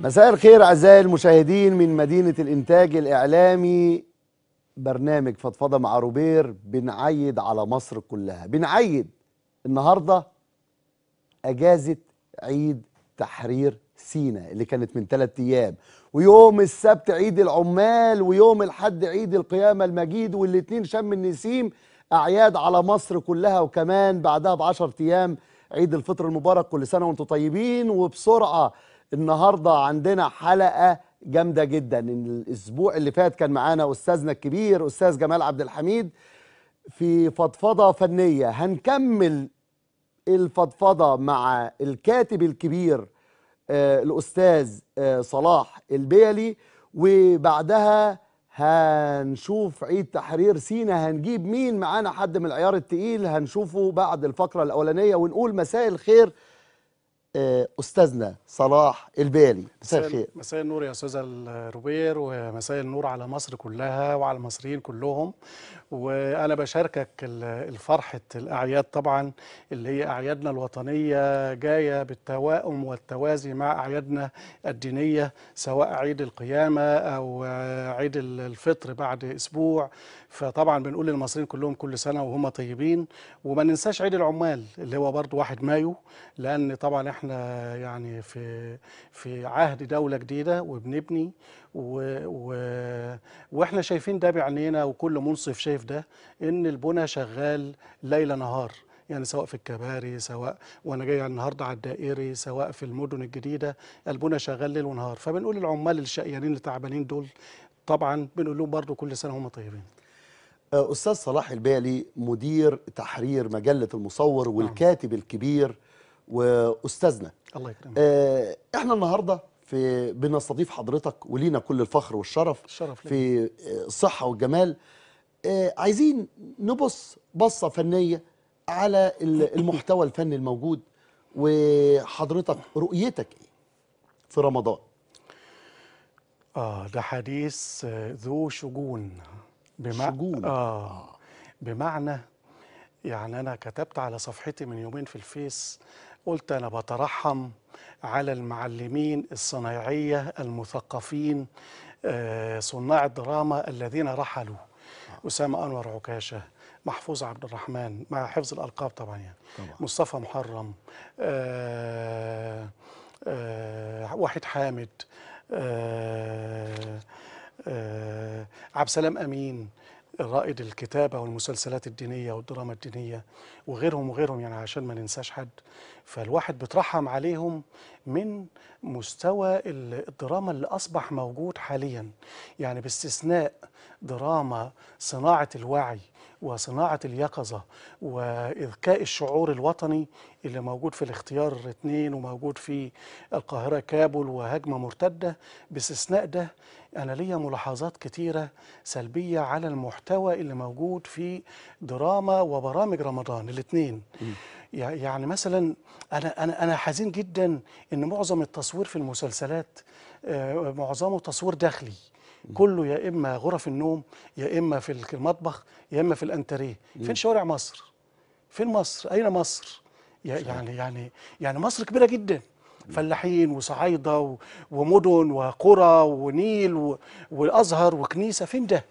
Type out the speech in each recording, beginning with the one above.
مساء الخير اعزائي المشاهدين من مدينه الانتاج الاعلامي برنامج فضفضه مع روبير بنعيد على مصر كلها بنعيد النهارده اجازه عيد تحرير سينا اللي كانت من ثلاث ايام ويوم السبت عيد العمال ويوم الحد عيد القيامه المجيد والاثنين شم النسيم اعياد على مصر كلها وكمان بعدها ب 10 ايام عيد الفطر المبارك كل سنه وانتم طيبين وبسرعه النهارده عندنا حلقه جامده جدا الاسبوع اللي فات كان معانا استاذنا الكبير استاذ جمال عبد الحميد في فضفضه فنيه هنكمل الفضفضه مع الكاتب الكبير آه الاستاذ آه صلاح البيلي وبعدها هنشوف عيد تحرير سينا هنجيب مين معانا حد من العيار التقيل هنشوفه بعد الفقره الاولانيه ونقول مساء الخير آه، استاذنا صلاح البالي مساء الخير مساء النور يا استاذ روبير ومساء النور على مصر كلها وعلى المصريين كلهم وانا بشاركك الفرحه الاعياد طبعا اللي هي اعيادنا الوطنيه جايه بالتوائم والتوازي مع اعيادنا الدينيه سواء عيد القيامه او عيد الفطر بعد اسبوع فطبعا بنقول للمصريين كلهم كل سنه وهم طيبين وما ننساش عيد العمال اللي هو برضو 1 مايو لان طبعا احنا يعني في في عهد دوله جديده وبنبني و... و... واحنا شايفين ده بعينينا وكل منصف شايف ده ان البنى شغال ليل نهار يعني سواء في الكباري سواء وانا جاي النهارده على الدائري سواء في المدن الجديده البنى شغال ليل ونهار فبنقول العمال الشقيانين اللي تعبانين دول طبعا بنقول لهم برده كل سنه هم طيبين آه، استاذ صلاح البالي مدير تحرير مجله المصور نعم. والكاتب الكبير واستاذنا الله يكرمك آه، احنا النهارده في بنستضيف حضرتك ولينا كل الفخر والشرف الشرف في الصحه والجمال آه، عايزين نبص بصه فنيه على المحتوى الفني الموجود وحضرتك رؤيتك ايه في رمضان اه ده حديث آه، ذو شجون بمع... شجون آه،, اه بمعنى يعني انا كتبت على صفحتي من يومين في الفيس قلت انا بترحم على المعلمين الصنايعية المثقفين آه، صناع الدراما الذين رحلوا أسامة أنور عكاشة محفوظ عبد الرحمن مع حفظ الألقاب طبعا يعني طبعا. مصطفى محرم آآ آه، آآ آه، وحيد حامد آآ عبد السلام أمين رائد الكتابة والمسلسلات الدينية والدراما الدينية وغيرهم وغيرهم يعني عشان ما ننساش حد فالواحد بترحم عليهم من مستوى الدراما اللي أصبح موجود حاليا يعني باستثناء دراما صناعة الوعي وصناعة اليقظة وإذكاء الشعور الوطني اللي موجود في الاختيار اثنين وموجود في القاهرة كابول وهجمة مرتدة باستثناء ده أنا ليا ملاحظات كتيرة سلبية على المحتوى اللي موجود في دراما وبرامج رمضان الاثنين يعني مثلا أنا أنا أنا حزين جدا إن معظم التصوير في المسلسلات آه، معظمه تصوير داخلي كله يا اما غرف النوم يا اما في المطبخ يا اما في الانتريه فين شوارع مصر فين مصر اين مصر يعني يعني يعني مصر كبيره جدا فلاحين وصعايده ومدن وقرى ونيل والازهر وكنيسه فين ده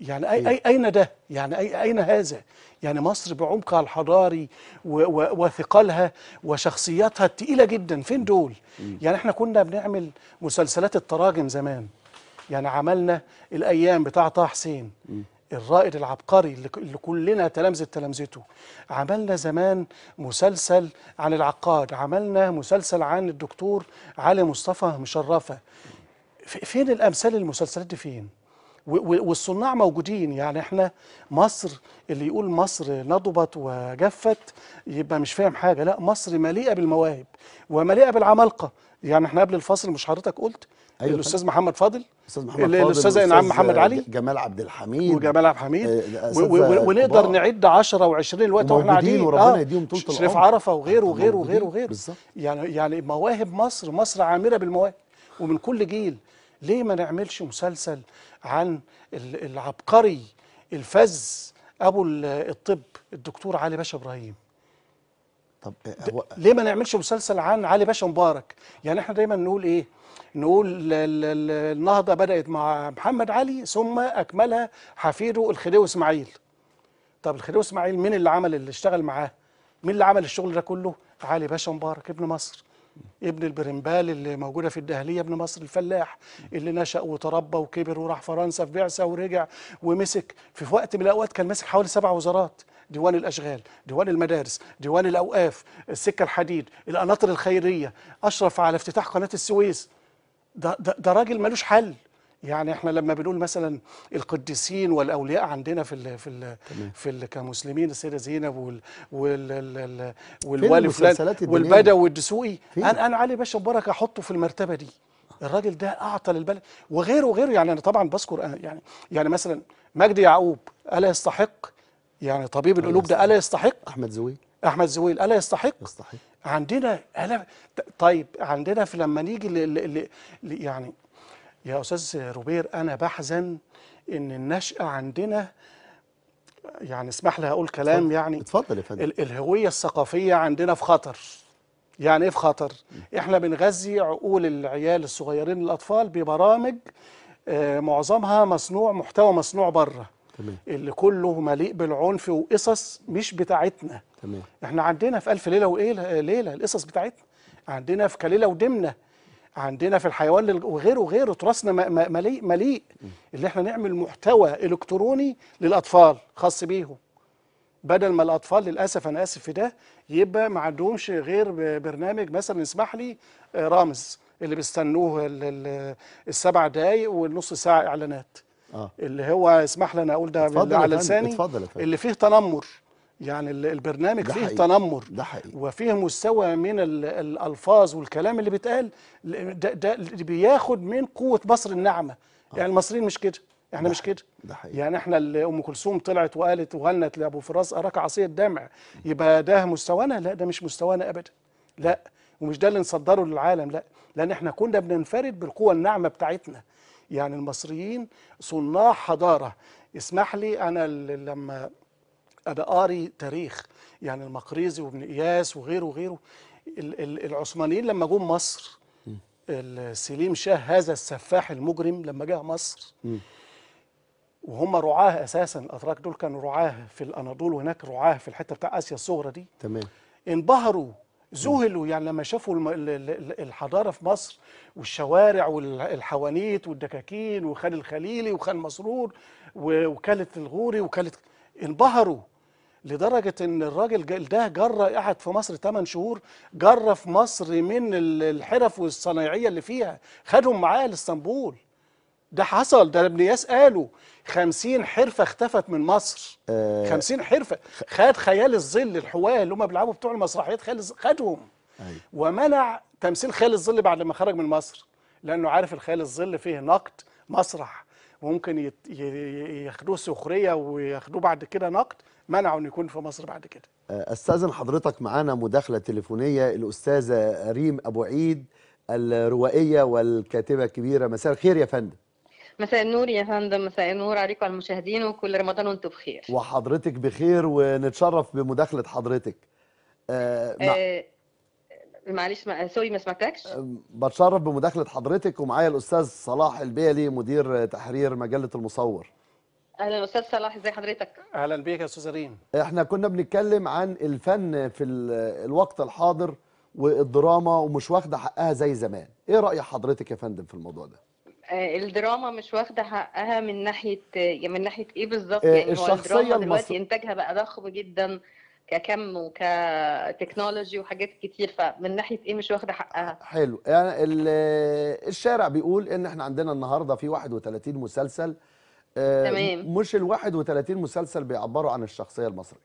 يعني أي أي اين ده يعني أي اين هذا يعني مصر بعمقها الحضاري وثقلها وشخصياتها التقيله جدا فين دول يعني احنا كنا بنعمل مسلسلات التراجم زمان يعني عملنا الايام بتاع طه حسين الرائد العبقري اللي كلنا تلامذه تلامذته عملنا زمان مسلسل عن العقاد عملنا مسلسل عن الدكتور علي مصطفى مشرفه فين الامثال المسلسلات دي فين والصناع موجودين يعني احنا مصر اللي يقول مصر نضبت وجفت يبقى مش فاهم حاجه لا مصر مليئه بالمواهب ومليئه بالعمالقه يعني احنا قبل الفصل مش حضرتك قلت أيوة الاستاذ محمد فاضل استاذ محمد إيه، فاضل الاستاذ انعام محمد علي جمال عبد الحميد وجمال عبد الحميد إيه، ونقدر نعد 10 و20 الوقت واحنا قاعدين وربنا آه، يديهم طول العمر شريف عرفه وغيره وغيره وغيره وغيره بالظبط يعني يعني مواهب مصر مصر عامره بالمواهب ومن كل جيل ليه ما نعملش مسلسل عن العبقري الفز ابو الطب الدكتور علي باشا ابراهيم طب ليه ما نعملش مسلسل عن علي باشا مبارك يعني احنا دايما نقول ايه نقول النهضة بدأت مع محمد علي ثم أكملها حفيده الخديوي إسماعيل طب الخديوي إسماعيل مين اللي عمل اللي اشتغل معاه مين اللي عمل الشغل ده كله علي باشا مبارك ابن مصر ابن البرمبال اللي موجوده في الدهليه ابن مصر الفلاح اللي نشا وتربى وكبر وراح فرنسا في بعثه ورجع ومسك في وقت من الاوقات كان ماسك حوالي سبع وزارات ديوان الاشغال، ديوان المدارس، ديوان الاوقاف، السكه الحديد، القناطر الخيريه، اشرف على افتتاح قناه السويس، ده, ده, راجل ملوش حل يعني احنا لما بنقول مثلا القديسين والاولياء عندنا في الـ في الـ في الـ كمسلمين السيده زينب وال وال والوالي فلان والبدوي والدسوقي انا انا علي باشا مبارك احطه في المرتبه دي الراجل ده اعطى للبلد وغيره وغيره يعني انا طبعا بذكر يعني يعني مثلا مجدي يعقوب الا يستحق يعني طبيب القلوب ده الا يستحق احمد زويل احمد زويل الا يستحق يستحق عندنا آلاف طيب عندنا في لما نيجي ل... ل... ل... يعني يا استاذ روبير انا بحزن ان النشأة عندنا يعني اسمح لي اقول كلام اتفضل. يعني اتفضل يا فندم الهوية الثقافية عندنا في خطر يعني ايه في خطر؟ احنا بنغذي عقول العيال الصغيرين الاطفال ببرامج آه، معظمها مصنوع محتوى مصنوع بره تمام. اللي كله مليء بالعنف وقصص مش بتاعتنا تمام. احنا عندنا في ألف ليلة وليلة ليلة القصص بتاعتنا عندنا في كليلة ودمنة عندنا في الحيوان وغيره وغيره تراثنا مليء مليء اللي احنا نعمل محتوى الكتروني للاطفال خاص بيهم بدل ما الاطفال للاسف انا اسف في ده يبقى ما عندهمش غير برنامج مثلا اسمح لي آه، رامز اللي بيستنوه السبع دقايق والنص ساعه اعلانات آه. اللي هو اسمح لنا اقول ده اتفضل على لساني اللي فيه تنمر يعني البرنامج فيه حقيقي. تنمر ده حقيقي. وفيه مستوى من الالفاظ والكلام اللي بيتقال ده, ده بياخد من قوه مصر الناعمه آه. يعني المصريين مش كده احنا مش كده يعني احنا اللي ام كلثوم طلعت وقالت وهنت لابو فراس اراك عصي الدمع يبقى ده مستوانا لا ده مش مستوانا ابدا لا ومش ده اللي نصدره للعالم لا لان احنا كنا بننفرد بالقوه الناعمه بتاعتنا يعني المصريين صناع حضارة اسمح لي أنا لما أبقى قاري تاريخ يعني المقريزي وابن إياس وغيره وغيره العثمانيين لما جم مصر سليم شاه هذا السفاح المجرم لما جه مصر وهم رعاه اساسا الاتراك دول كانوا رعاه في الاناضول وهناك رعاه في الحته بتاع اسيا الصغرى دي تمام انبهروا ذهلوا يعني لما شافوا الحضاره في مصر والشوارع والحوانيت والدكاكين وخان الخليلي وخان مسرور ووكاله الغوري وكاله انبهروا لدرجة إن الراجل ده جرة قعد في مصر 8 شهور جرة في مصر من الحرف والصنايعية اللي فيها خدهم معاه لاسطنبول ده حصل ده ابن ياس قالوا 50 حرفه اختفت من مصر 50 آه حرفه خد خيال الظل الحواه اللي هم بيلعبوا بتوع المسرحيات خيال خدهم أيوه. ومنع تمثيل خيال الظل بعد ما خرج من مصر لانه عارف الخيال الظل فيه نقد مسرح وممكن ياخدوه سخريه وياخدوه بعد كده نقد منعوا انه يكون في مصر بعد كده آه، استاذن حضرتك معانا مداخله تليفونيه الاستاذه ريم ابو عيد الروائيه والكاتبه الكبيره مساء الخير يا فندم مساء النور يا فندم مساء النور عليكم وعلى المشاهدين وكل رمضان وانتم بخير وحضرتك بخير ونتشرف بمداخله حضرتك آه آه معلش ما... سوري ما سمعتكش آه، بتشرف بمداخله حضرتك ومعايا الاستاذ صلاح البيلي مدير تحرير مجله المصور اهلا استاذ صلاح ازي حضرتك اهلا بيك يا استاذ ريم احنا كنا بنتكلم عن الفن في الوقت الحاضر والدراما ومش واخده حقها زي زمان ايه راي حضرتك يا فندم في الموضوع ده آه، الدراما مش واخده حقها من ناحيه آه، من ناحيه ايه بالظبط آه، يعني الشخصيه هو دلوقتي انتاجها بقى ضخم جدا ككم وكتكنولوجي وحاجات كتير فمن ناحيه ايه مش واخده حقها حلو يعني الشارع بيقول ان احنا عندنا النهارده في 31 مسلسل تمام مش ال 31 مسلسل بيعبروا عن الشخصيه المصريه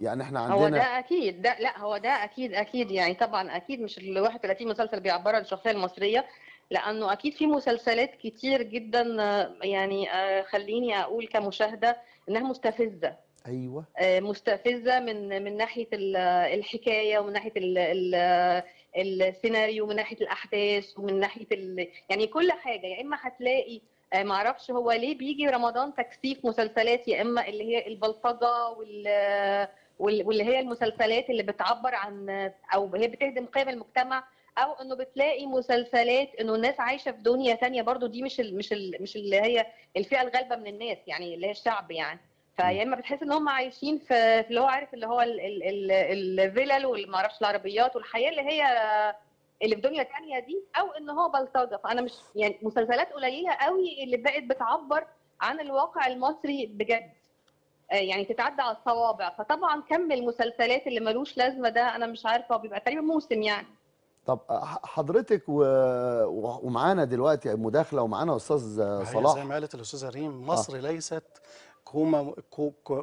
يعني احنا عندنا هو ده اكيد ده لا هو ده اكيد اكيد يعني طبعا اكيد مش ال 31 مسلسل بيعبروا عن الشخصيه المصريه لانه اكيد في مسلسلات كتير جدا آه، يعني آه، خليني اقول كمشاهده انها مستفزه ايوه آه، مستفزه من من ناحيه الحكايه ومن ناحيه السيناريو ومن ناحيه الاحداث ومن ناحيه يعني كل حاجه يا يعني اما هتلاقي ما اعرفش هو ليه بيجي رمضان تكثيف مسلسلات يا اما اللي هي البلطجه وال واللي هي المسلسلات اللي بتعبر عن او هي بتهدم قيم المجتمع او انه بتلاقي مسلسلات انه الناس عايشه في دنيا ثانيه برضو دي مش الـ مش الـ مش اللي هي الفئه الغالبه من الناس يعني اللي هي الشعب يعني فيا اما بتحس ان هم عايشين في اللي هو عارف اللي هو الفلل وما اعرفش العربيات والحياه اللي هي اللي في دنيا ثانيه دي او ان هو بلطجه فانا مش يعني مسلسلات قليله قوي اللي بقت بتعبر عن الواقع المصري بجد آه، يعني تتعدى على الصوابع فطبعا كم المسلسلات اللي ملوش لازمه ده انا مش عارفه بيبقى تقريبا موسم يعني طب آه، حضرتك و... ومعانا دلوقتي مداخله ومعانا استاذ صلاح زي ما قالت الاستاذه ريم آه. مصر آه. ليست كوما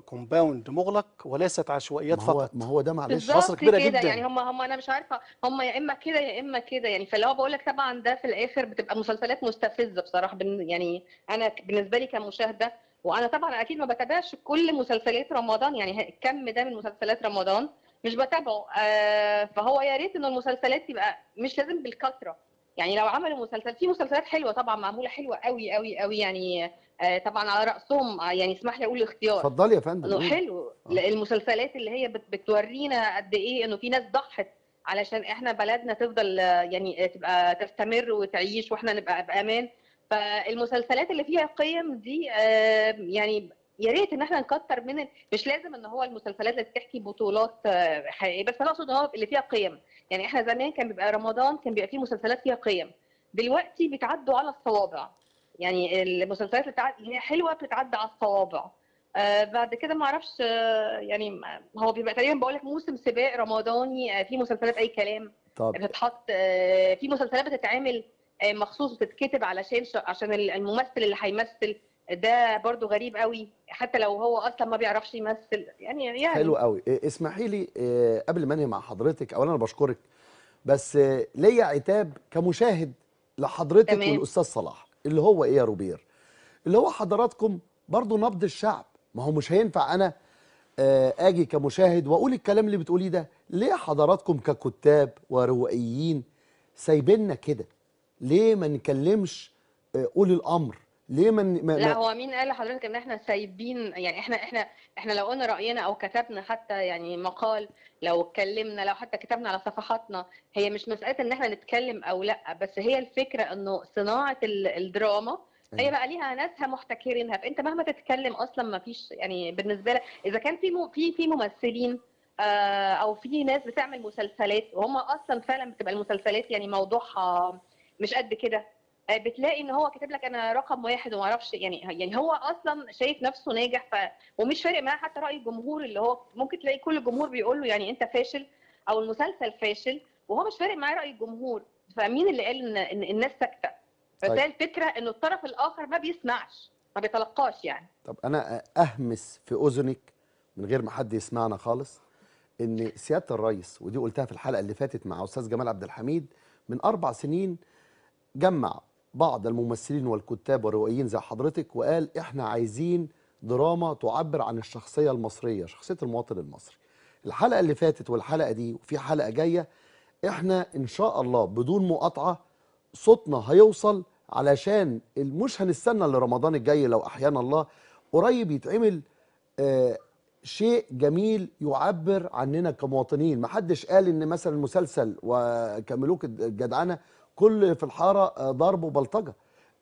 كومباوند مغلق وليست عشوائيات فقط ما هو ده معلش مصر كبيره كده جدا يعني هم هم انا مش عارفه هم يا اما كده يا اما كده يعني فاللي هو بقول لك طبعا ده في الاخر بتبقى مسلسلات مستفزه بصراحه يعني انا بالنسبه لي كمشاهده وانا طبعا اكيد ما بتابعش كل مسلسلات رمضان يعني الكم ده من مسلسلات رمضان مش بتابعه آه فهو يا ريت ان المسلسلات تبقى مش لازم بالكثره يعني لو عملوا مسلسل في مسلسلات حلوه طبعا معموله حلوه قوي قوي قوي يعني آه طبعا على راسهم آه، يعني اسمح لي اقول اختيار اتفضلي يا فندم انه حلو آه. المسلسلات اللي هي بتورينا قد ايه انه في ناس ضحت علشان احنا بلدنا تفضل يعني آه، تبقى تستمر وتعيش واحنا نبقى بامان فالمسلسلات اللي فيها قيم دي آه، يعني يا ريت ان احنا نكتر من مش لازم ان هو المسلسلات اللي بتحكي بطولات آه، حقيقيه بس انا اقصد هو اللي فيها قيم يعني احنا زمان كان بيبقى رمضان كان بيبقى فيه مسلسلات فيها قيم دلوقتي بتعدوا على الصوابع يعني المسلسلات اللي هي حلوه بتتعدى على الصوابع آه بعد كده ما اعرفش آه، يعني هو بيبقى تقريبا بقول لك موسم سباق رمضاني آه، في مسلسلات اي كلام طب. بتتحط في مسلسلات بتتعمل مخصوص بتتكتب علشان عشان الممثل اللي هيمثل ده برضو غريب قوي حتى لو هو اصلا ما بيعرفش يمثل يعني يعني حلو قوي إيه، اسمحي لي آه، قبل ما انهي مع حضرتك اولا انا بشكرك بس آه، ليا عتاب كمشاهد لحضرتك تمام. والاستاذ صلاح اللي هو ايه يا روبير اللي هو حضراتكم برضو نبض الشعب ما هو مش هينفع انا آه، اجي كمشاهد واقول الكلام اللي بتقوليه ده ليه حضراتكم ككتاب وروائيين سايبيننا كده ليه ما نكلمش قول الامر ليه من ما لا هو مين قال لحضرتك ان احنا سايبين يعني احنا احنا احنا لو قلنا راينا او كتبنا حتى يعني مقال لو اتكلمنا لو حتى كتبنا على صفحاتنا هي مش مساله ان احنا نتكلم او لا بس هي الفكره انه صناعه الدراما هي أيوة. بقى ليها ناسها محتكرينها فانت مهما تتكلم اصلا ما فيش يعني بالنسبه لك اذا كان في في في ممثلين آه، او في ناس بتعمل مسلسلات وهم اصلا فعلا بتبقى المسلسلات يعني موضوعها مش قد كده آه، بتلاقي ان هو كاتب لك انا رقم واحد وما اعرفش يعني يعني هو اصلا شايف نفسه ناجح ف ومش فارق معاه حتى راي الجمهور اللي هو ممكن تلاقي كل الجمهور بيقول له يعني انت فاشل او المسلسل فاشل وهو مش فارق معاه راي الجمهور فمين اللي قال ان الناس ساكته بس طيب. الفكره ان الطرف الاخر ما بيسمعش ما بيتلقاش يعني طب انا اهمس في اذنك من غير ما حد يسمعنا خالص ان سياده الرئيس ودي قلتها في الحلقه اللي فاتت مع استاذ جمال عبد الحميد من اربع سنين جمع بعض الممثلين والكتاب والروائيين زي حضرتك وقال احنا عايزين دراما تعبر عن الشخصية المصرية شخصية المواطن المصري الحلقة اللي فاتت والحلقة دي وفي حلقة جاية احنا ان شاء الله بدون مقاطعة صوتنا هيوصل علشان مش هنستنى لرمضان الجاي لو احيانا الله قريب يتعمل آه شيء جميل يعبر عننا كمواطنين محدش قال ان مثلا مسلسل وكملوك الجدعنه كل في الحاره آه، ضرب وبلطجه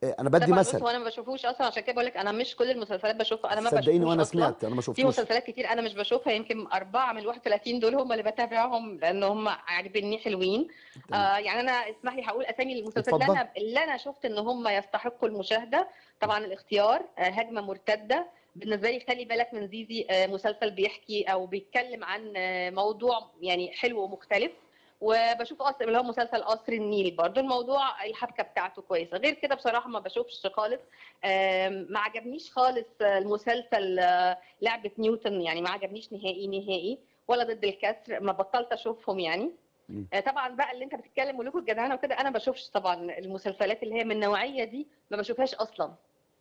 آه، انا بدي مثل هو انا ما بشوفوش اصلا عشان كده بقول لك انا مش كل المسلسلات بشوفها انا ما بشوفش صدقيني وانا سمعت انا ما شفتوش في مسلسلات كتير انا مش بشوفها يمكن اربعه من 31 دول هم اللي بتابعهم لان هم عاجبني حلوين آه يعني انا اسمح لي هقول اسامي المسلسلات اللي انا اللي انا شفت ان هم يستحقوا المشاهده طبعا الاختيار آه هجمه مرتده بالنسبه لي خلي بالك من زيزي آه مسلسل بيحكي او بيتكلم عن آه موضوع يعني حلو ومختلف وبشوف قصر اللي هو مسلسل قصر النيل برضو الموضوع الحبكه بتاعته كويسه غير كده بصراحه ما بشوفش خالص ما عجبنيش خالص المسلسل آه، لعبه نيوتن يعني ما عجبنيش نهائي نهائي ولا ضد الكسر ما بطلت اشوفهم يعني آه، طبعا بقى اللي انت بتتكلم ملوك الجدعنه وكده انا بشوفش طبعا المسلسلات اللي هي من النوعيه دي ما بشوفهاش اصلا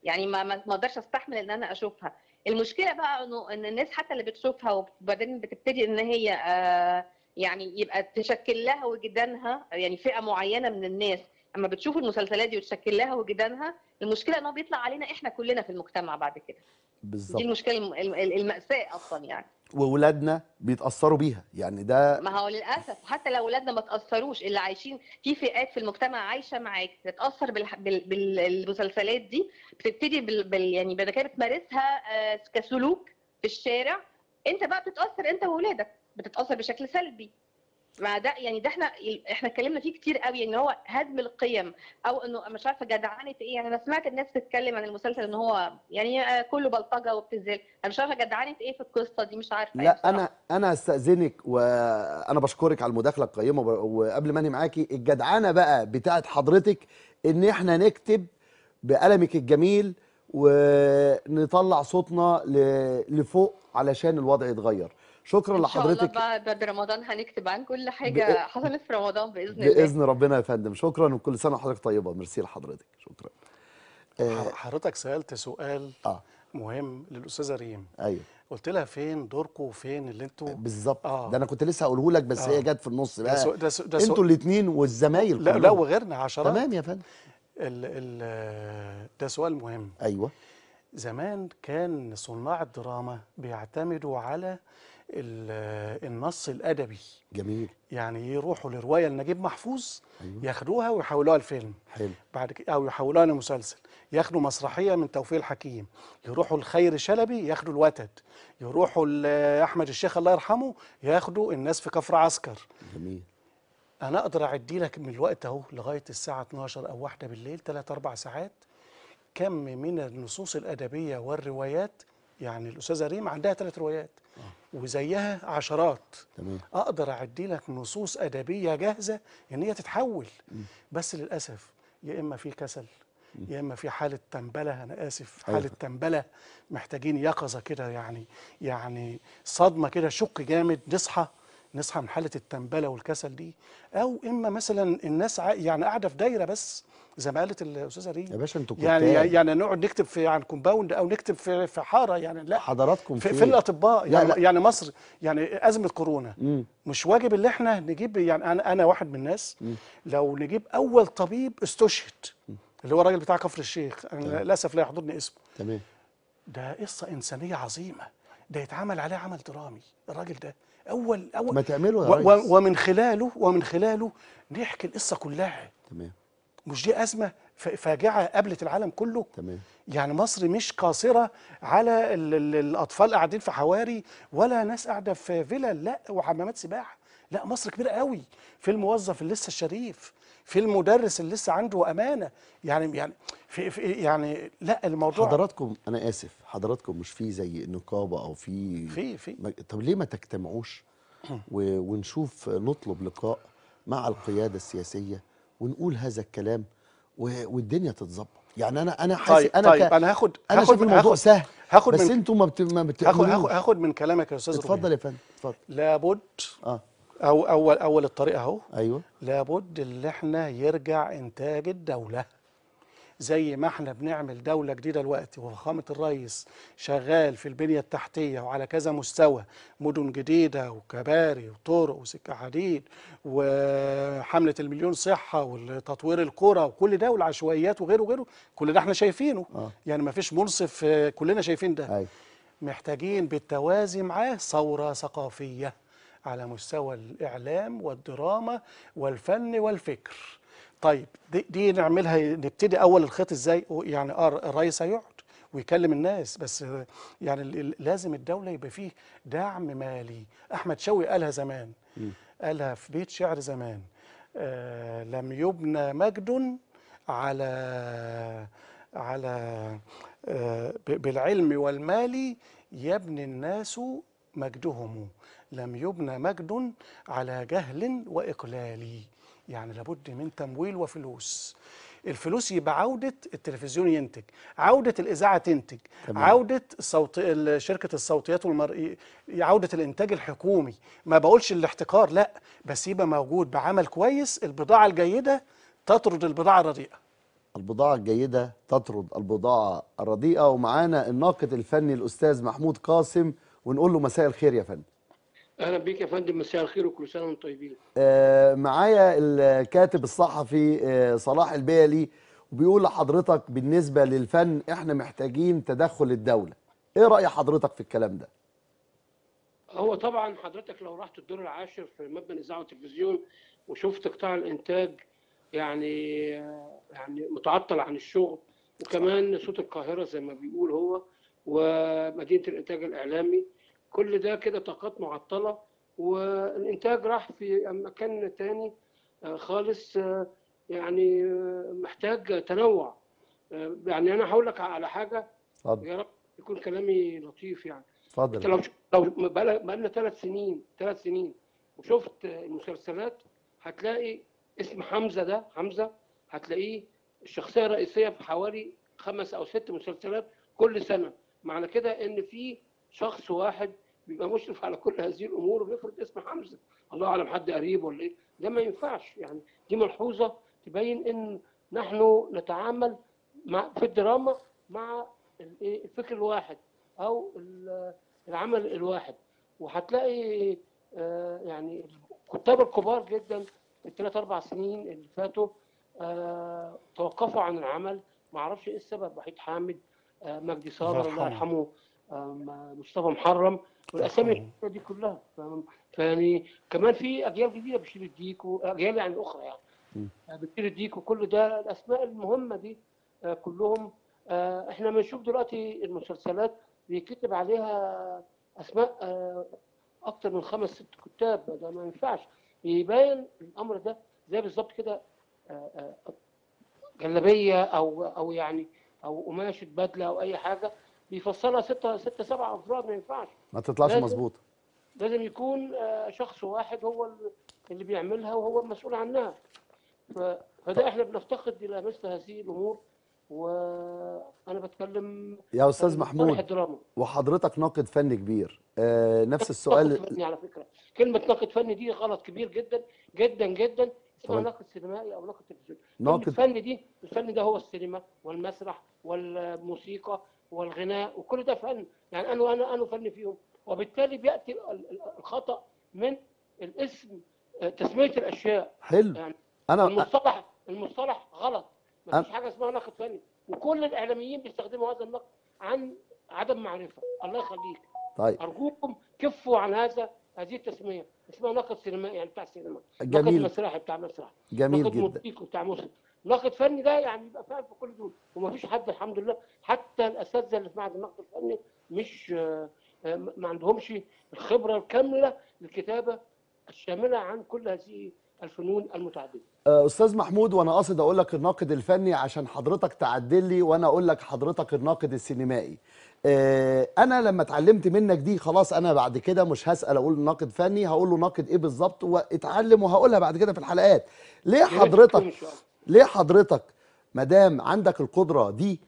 يعني ما ما اقدرش استحمل ان انا اشوفها المشكله بقى انه ان الناس حتى اللي بتشوفها وبعدين بتبتدي ان هي آه يعني يبقى تشكل لها وجدانها يعني فئه معينه من الناس اما بتشوف المسلسلات دي وتشكل لها وجدانها المشكله ان هو بيطلع علينا احنا كلنا في المجتمع بعد كده بالظبط دي المشكله الماساه اصلا يعني واولادنا بيتاثروا بيها يعني ده ما هو للاسف حتى لو اولادنا ما تاثروش اللي عايشين في فئات في المجتمع عايشه معاك تتاثر بالمسلسلات دي بتبتدي بال... يعني بعد كده بتمارسها آه، كسلوك في الشارع انت بقى بتتاثر انت واولادك بتتاثر بشكل سلبي ما ده يعني ده احنا احنا اتكلمنا فيه كتير قوي ان هو هدم القيم او انه مش عارفه جدعنه ايه يعني انا سمعت الناس بتتكلم عن المسلسل ان هو يعني كله بلطجه وابتذال انا مش عارفه جدعنه ايه في القصه دي مش عارفه لا انا انا استاذنك وانا بشكرك على المداخله القيمه وقبل ما انهي معاكي الجدعنه بقى بتاعه حضرتك ان احنا نكتب بقلمك الجميل ونطلع صوتنا لفوق علشان الوضع يتغير شكرا لحضرتك ان شاء الله بعد رمضان هنكتب عن كل حاجه بإ... حصلت في رمضان باذن الله باذن ربنا يا فندم شكرا وكل سنه وحضرتك طيبه ميرسي لحضرتك شكرا آه، حضرتك سالت سؤال آه. مهم للاستاذه ريم ايوه قلت لها فين دوركم وفين اللي انتوا بالظبط آه. ده انا كنت لسه هقوله لك بس آه. هي جت في النص بقى ده سو... ده سو... ده سو... انتوا الاثنين والزمايل لا لا وغيرنا عشرات تمام يا فندم ال... ال... ده سؤال مهم ايوه زمان كان صناع الدراما بيعتمدوا على النص الادبي جميل يعني يروحوا لروايه لنجيب محفوظ أيوه. ياخدوها ويحولوها لفيلم حلو بعد كده او يحولوها لمسلسل ياخدوا مسرحيه من توفيق الحكيم يروحوا لخير شلبي ياخدوا الوتد يروحوا لاحمد الشيخ الله يرحمه ياخدوا الناس في كفر عسكر جميل انا اقدر اعدي لك من الوقت اهو لغايه الساعه 12 او واحدة بالليل 3 4 ساعات كم من النصوص الادبيه والروايات يعني الاستاذه ريم عندها ثلاث روايات آه. وزيها عشرات تمام. اقدر اعدي لك نصوص ادبيه جاهزه ان هي تتحول م. بس للاسف يا اما في كسل يا اما في حاله تنبله انا اسف أيوة. حاله أيوة. تنبله محتاجين يقظه كده يعني يعني صدمه كده شق جامد نصحى نصحى من حاله التنبله والكسل دي او اما مثلا الناس يعني قاعده في دايره بس زي ما قالت الاستاذه ريم يا باشا انتوا يعني يعني نقعد نكتب في عن كومباوند او نكتب في في حاره يعني لا حضراتكم في, في الاطباء يعني, لا. يعني مصر يعني ازمه كورونا مم. مش واجب اللي احنا نجيب يعني انا انا واحد من الناس مم. لو نجيب اول طبيب استشهد اللي هو الراجل بتاع كفر الشيخ انا للاسف لا يحضرني اسمه تمام ده قصه انسانيه عظيمه ده يتعمل عليه عمل درامي الراجل ده اول اول ما تعمله يا و ومن خلاله ومن خلاله نحكي القصه كلها تمام مش دي ازمه فاجعه قابلت العالم كله تمام يعني مصر مش قاصره على ال ال الاطفال قاعدين في حواري ولا ناس قاعده في فيلا لا وحمامات سباحه لا مصر كبيره قوي في الموظف اللي لسه الشريف في المدرس اللي لسه عنده امانه يعني يعني في, في يعني لا الموضوع حضراتكم انا اسف حضراتكم مش في زي نقابه او في في في طب ليه ما تجتمعوش ونشوف نطلب لقاء مع القياده السياسيه ونقول هذا الكلام والدنيا تتظبط يعني انا انا حاسس طيب انا طيب انا هاخد انا هاخد الموضوع هاخد سهل هاخد بس انتوا ما بتعملوش هاخد, هاخد من كلامك يا استاذ اتفضل يا فندم اتفضل لابد اه أو أول أول الطريق أهو أيوه لابد إن إحنا يرجع إنتاج الدولة زي ما احنا بنعمل دولة جديدة دلوقتي وفخامة الرئيس شغال في البنية التحتية وعلى كذا مستوى مدن جديدة وكباري وطرق وسكة حديد وحملة المليون صحة وتطوير الكره وكل ده والعشوائيات وغيره وغيره كل ده احنا شايفينه آه. يعني ما فيش منصف آه، كلنا شايفين ده أي. أيوه. محتاجين بالتوازي معاه ثورة ثقافية على مستوى الإعلام والدراما والفن والفكر طيب دي, دي نعملها نبتدي أول الخيط إزاي يعني آه الرئيس هيقعد ويكلم الناس بس يعني لازم الدولة يبقى فيه دعم مالي أحمد شوقي قالها زمان قالها في بيت شعر زمان آه لم يبنى مجد على على آه، بالعلم والمال يبني الناس مجدهم لم يبنى مجد على جهل وإقلال يعني لابد من تمويل وفلوس الفلوس يبقى عودة التلفزيون ينتج عودة الإذاعة تنتج تمام. عودة صوت شركة الصوتيات والمرئي عودة الإنتاج الحكومي ما بقولش الاحتكار لا بس يبقى موجود بعمل كويس البضاعة الجيدة تطرد البضاعة الرديئة البضاعة الجيدة تطرد البضاعة الرديئة ومعانا الناقد الفني الأستاذ محمود قاسم ونقول له مساء الخير يا فندم اهلا بيك يا فندم مساء الخير وكل سنه وانتم طيبين آه، معايا الكاتب الصحفي آه، صلاح البيلي وبيقول لحضرتك بالنسبه للفن احنا محتاجين تدخل الدوله ايه راي حضرتك في الكلام ده هو طبعا حضرتك لو رحت الدور العاشر في مبنى الاذاعه والتلفزيون وشفت قطاع الانتاج يعني يعني متعطل عن الشغل وكمان صوت القاهره زي ما بيقول هو ومدينه الانتاج الاعلامي كل ده كده طاقات معطله والانتاج راح في مكان تاني آه، خالص آه، يعني آه، محتاج تنوع يعني انا هقول لك على حاجه يا رب يكون كلامي لطيف يعني اتفضل لو لو بقالنا ثلاث سنين ثلاث سنين وشفت المسلسلات هتلاقي اسم حمزه ده حمزه هتلاقيه الشخصيه الرئيسيه في حوالي خمس او ست مسلسلات كل سنه معنى كده ان في شخص واحد بيبقى مشرف على كل هذه الامور ويفرض اسم حمزه الله اعلم حد قريب ولا ايه ده ما ينفعش يعني دي ملحوظه تبين ان نحن نتعامل مع في الدراما مع إيه، الفكر الواحد او العمل الواحد وهتلاقي آه، يعني الكتاب الكبار جدا في الثلاث اربع سنين اللي فاتوا آه، توقفوا عن العمل ما اعرفش ايه السبب وحيد حامد آه، مجدي صابر الله يرحمه مصطفى محرم والاسامي دي كلها فيعني كمان في اجيال جديده بشير الديك واجيال يعني اخرى يعني آه، بشير الديك وكل ده الاسماء المهمه دي آه، كلهم آه، احنا بنشوف دلوقتي المسلسلات بيكتب عليها اسماء اكتر من خمس ست كتاب ده ما ينفعش يبان الامر ده زي بالظبط كده جلابيه او او يعني او قماشه بدله او اي حاجه بيفصلها ستة ستة سبعة أفراد ما ينفعش ما تطلعش مظبوطة لازم يكون آه، شخص واحد هو اللي بيعملها وهو المسؤول عنها فده احنا بنفتقد الى مثل هذه الامور وانا بتكلم يا استاذ محمود وحضرتك ناقد فني كبير آه نفس السؤال ناقد فني على فكره كلمه ناقد فني دي غلط كبير جدا جدا جدا سواء ناقد سينمائي او ناقد تلفزيوني ناقد فني دي الفن ده هو السينما والمسرح والموسيقى والغناء وكل ده فن يعني انا انا انا فن فيهم وبالتالي بياتي الخطا من الاسم آه، تسميه الاشياء حلو يعني انا المصطلح المصطلح غلط ما فيش حاجه اسمها نقد فني وكل الاعلاميين بيستخدموا هذا النقد عن عدم معرفه الله يخليك طيب ارجوكم كفوا عن هذا هذه التسميه اسمها نقد سينمائي يعني بتاع سينما جميل نقد مسرحي بتاع مسرح جميل نقد جدا نقد موسيقي بتاع موسيقى ناقد فني ده يعني يبقى فاهم في كل دول ومفيش حد الحمد لله حتى الاساتذه اللي في معهد النقد الفني مش آه، آه، ما عندهمش الخبره الكامله للكتابه الشامله عن كل هذه الفنون المتعدده. آه، استاذ محمود وانا قاصد اقول لك الناقد الفني عشان حضرتك تعدل لي وانا اقول لك حضرتك الناقد السينمائي. انا لما اتعلمت منك دي خلاص انا بعد كده مش هسال اقول ناقد فني هقول له ناقد ايه بالظبط واتعلم وهقولها بعد كده في الحلقات. ليه حضرتك ليه حضرتك مدام عندك القدرة دي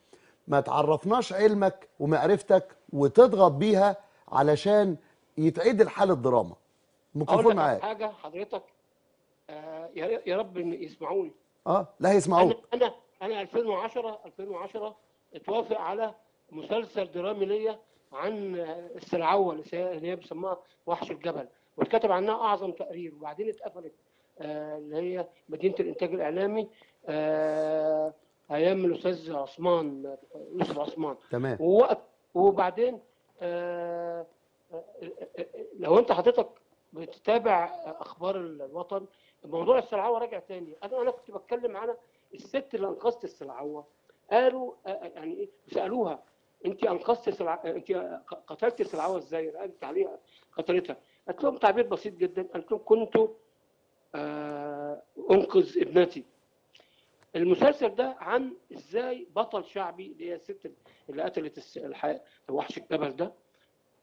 ما تعرفناش علمك ومعرفتك وتضغط بيها علشان يتعيد الحال الدراما ميكروفون معاك حاجة حضرتك آه يا رب يسمعوني اه لا هيسمعوك انا انا 2010 2010 اتوافق على مسلسل درامي ليا عن السلعوه اللي هي بيسموها وحش الجبل واتكتب عنها اعظم تقرير وبعدين اتقفلت آه، اللي هي مدينه الانتاج الاعلامي آه، ايام الاستاذ عثمان يوسف عثمان تمام ووقت وبعدين آه، لو انت حضرتك بتتابع اخبار الوطن موضوع السلعوه راجع تاني انا انا كنت بتكلم على الست اللي انقذت السلعوه قالوا يعني ايه سالوها انت انقذت سلع... انت قتلت السلعوه ازاي؟ قالت عليها قتلتها قالت لهم تعبير بسيط جدا قالت لهم كنتوا آه، انقذ ابنتي المسلسل ده عن ازاي بطل شعبي اللي هي الست اللي قتلت وحش الجبل ده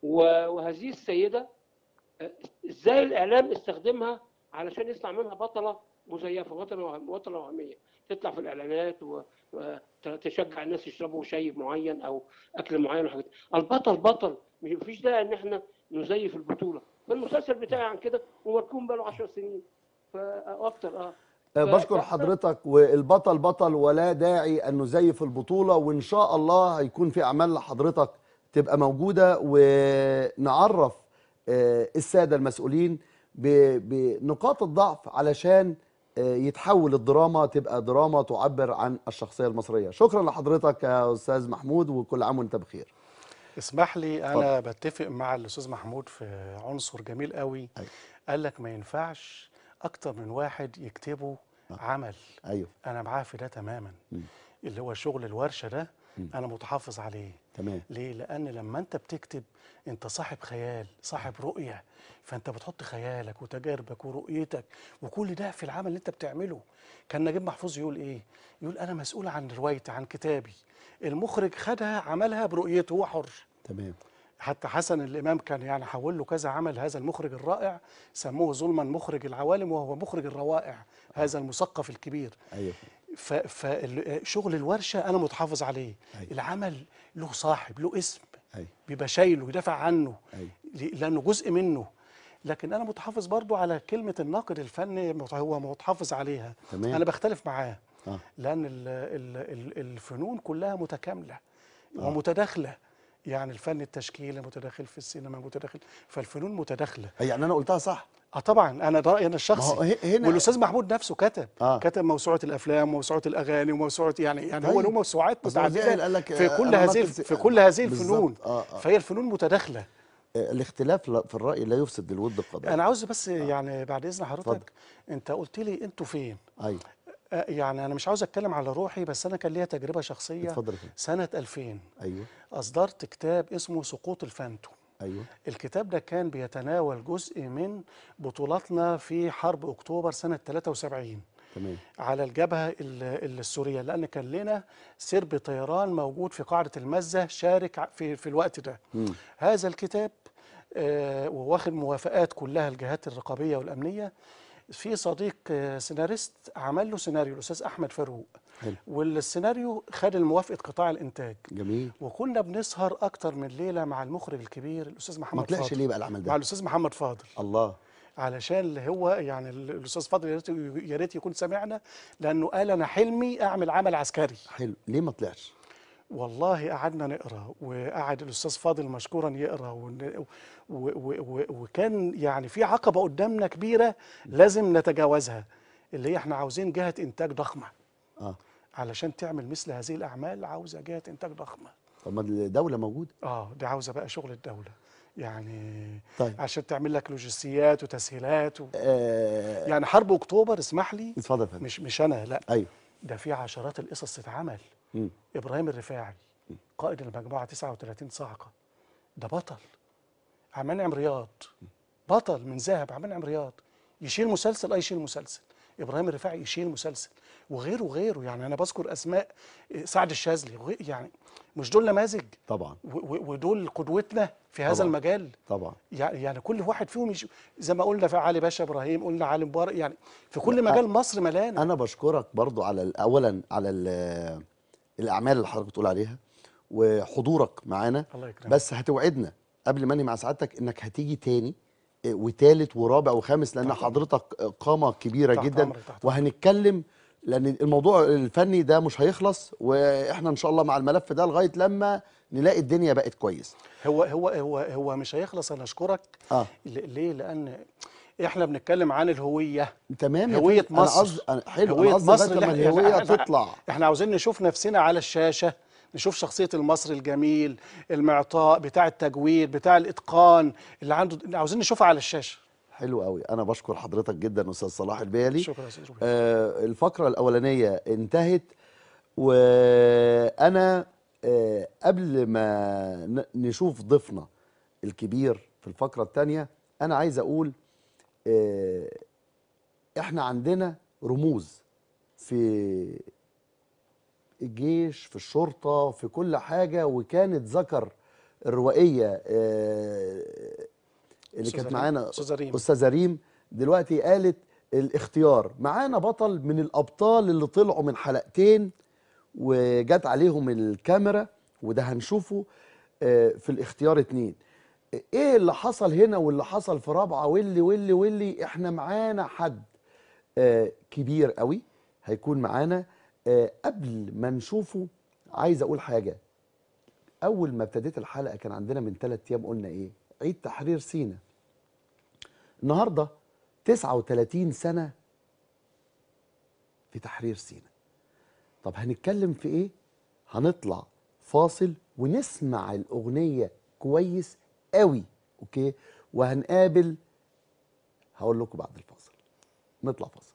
وهذه السيده آه، ازاي الاعلام استخدمها علشان يصنع منها بطله مزيفه بطله بطله وهميه تطلع في الاعلانات وتشجع الناس يشربوا شاي معين او اكل معين وحاجات البطل بطل مفيش داعي ان احنا نزيف البطوله فالمسلسل بتاعي عن كده ومركون بقاله 10 سنين اكتر آه. اه بشكر حضرتك والبطل بطل ولا داعي ان نزيف البطوله وان شاء الله هيكون في اعمال لحضرتك تبقى موجوده ونعرف آه، الساده المسؤولين بنقاط الضعف علشان آه، يتحول الدراما تبقى دراما تعبر عن الشخصيه المصريه شكرا لحضرتك يا استاذ محمود وكل عام وانت بخير اسمح لي انا بتفق مع الاستاذ محمود في عنصر جميل قوي أي. أيوة. قال لك ما ينفعش اكتر من واحد يكتبوا آه. عمل ايوه انا معاه في ده تماما مم. اللي هو شغل الورشه ده مم. انا متحفظ عليه تمام ليه لان لما انت بتكتب انت صاحب خيال صاحب رؤيه فانت بتحط خيالك وتجاربك ورؤيتك وكل ده في العمل اللي انت بتعمله كان نجيب محفوظ يقول ايه يقول انا مسؤول عن روايتي عن كتابي المخرج خدها عملها برؤيته هو حر تمام حتى حسن الإمام كان يعني حول له كذا عمل هذا المخرج الرائع سموه ظلما مخرج العوالم وهو مخرج الروائع هذا المثقف الكبير أيوه. فشغل الورشة أنا متحافظ عليه أيوه. العمل له صاحب له اسم أيوه. بيبقى شايله يدافع عنه أيوه. لأنه جزء منه لكن انا متحافظ برضو على كلمه الناقد الفني هو متحافظ عليها تمام. انا بختلف معاه آه. لان الـ الـ الفنون كلها متكامله آه. ومتداخله يعني الفن التشكيلي متداخل في السينما متداخل فالفنون متداخله يعني انا قلتها صح اه طبعا انا ده رايي انا الشخصي هنا والاستاذ محمود نفسه كتب آه. كتب موسوعه الافلام وموسوعه الاغاني وموسوعه يعني يعني هو طيب. له موسوعات متعدده في كل هذه في كل هذه الفنون آه آه. فهي الفنون متداخله آه، الاختلاف في الراي لا يفسد الود القضاء انا عاوز بس آه. يعني بعد اذن حضرتك انت قلت لي انتوا فين ايوه يعني انا مش عاوز اتكلم على روحي بس انا كان ليا تجربه شخصيه اتفضل سنه 2000 ايوه اصدرت كتاب اسمه سقوط الفانتو ايوه الكتاب ده كان بيتناول جزء من بطولاتنا في حرب اكتوبر سنه 73 تمام على الجبهه السوريه لان كان لنا سرب طيران موجود في قاعده المزه شارك في في الوقت ده م. هذا الكتاب آه وواخد موافقات كلها الجهات الرقابيه والامنيه في صديق آه، سيناريست عمل له سيناريو الاستاذ احمد فاروق والسيناريو خد الموافقه قطاع الانتاج جميل وكنا بنسهر اكتر من ليله مع المخرج الكبير الاستاذ محمد فاضل ما طلعش ليه بقى العمل ده مع الاستاذ محمد فاضل الله علشان اللي هو يعني الاستاذ فاضل يا ريت يكون سمعنا لانه قال انا حلمي اعمل عمل عسكري حلو ليه ما طلعش والله قعدنا نقرا وقعد الاستاذ فاضل مشكورا يقرا و... و... وكان يعني في عقبه قدامنا كبيره لازم نتجاوزها اللي هي احنا عاوزين جهه انتاج ضخمه اه علشان تعمل مثل هذه الاعمال عاوزه جهه انتاج ضخمه طب ما الدوله موجوده اه دي عاوزه بقى شغل الدوله يعني طيب. عشان تعمل لك لوجستيات وتسهيلات و... آه يعني حرب اكتوبر اسمح لي اتفضل مش مش انا لا ايوه ده في عشرات القصص تتعمل م. ابراهيم الرفاعي قائد المجموعه 39 صاعقه ده بطل عمان عم نعم رياض بطل من ذهب عمان عم نعم رياض يشيل مسلسل اي يشيل مسلسل ابراهيم الرفاعي يشيل مسلسل وغيره وغيره يعني انا بذكر اسماء إيه، سعد الشاذلي يعني مش دول نماذج طبعا ودول قدوتنا في هذا طبعا. المجال طبعا يعني كل واحد فيهم يش... زي ما قلنا في علي باشا ابراهيم قلنا علي مبارك يعني في كل مجال مصر ملانه انا بشكرك برضو على اولا على الاعمال اللي حضرتك بتقول عليها وحضورك معانا بس هتوعدنا قبل ما انهي مع سعادتك انك هتيجي تاني آه، وتالت ورابع وخامس لان حضرتك قامه كبيره تحت جدا تحت وهنتكلم لان الموضوع الفني ده مش هيخلص واحنا ان شاء الله مع الملف ده لغايه لما نلاقي الدنيا بقت كويس هو هو هو هو مش هيخلص انا اشكرك آه. ليه لان احنا بنتكلم عن الهويه تمام هويه مصر أنا عز... أنا حلو هويه أنا مصر لما الهويه تطلع احنا عاوزين نشوف نفسنا على الشاشه نشوف شخصيه المصري الجميل المعطاء بتاع التجويد بتاع الاتقان اللي عنده عاوزين نشوفها على الشاشه حلو قوي انا بشكر حضرتك جدا استاذ صلاح البيلي شكرا استاذ آه الفقره الاولانيه انتهت وانا آه قبل ما نشوف ضيفنا الكبير في الفقره الثانيه انا عايز اقول آه، احنا عندنا رموز في الجيش في الشرطه في كل حاجه وكانت ذكر الروائيه آه، اللي كانت معانا استاذه ريم دلوقتي قالت الاختيار معانا بطل من الابطال اللي طلعوا من حلقتين وجت عليهم الكاميرا وده هنشوفه آه، في الاختيار اتنين ايه اللي حصل هنا واللي حصل في رابعه واللي واللي واللي احنا معانا حد آه كبير قوي هيكون معانا آه قبل ما نشوفه عايز اقول حاجه اول ما ابتديت الحلقه كان عندنا من ثلاث ايام قلنا ايه عيد تحرير سينا النهارده 39 سنه في تحرير سينا طب هنتكلم في ايه هنطلع فاصل ونسمع الاغنيه كويس قوي اوكي وهنقابل هقول لكم بعد الفاصل نطلع فاصل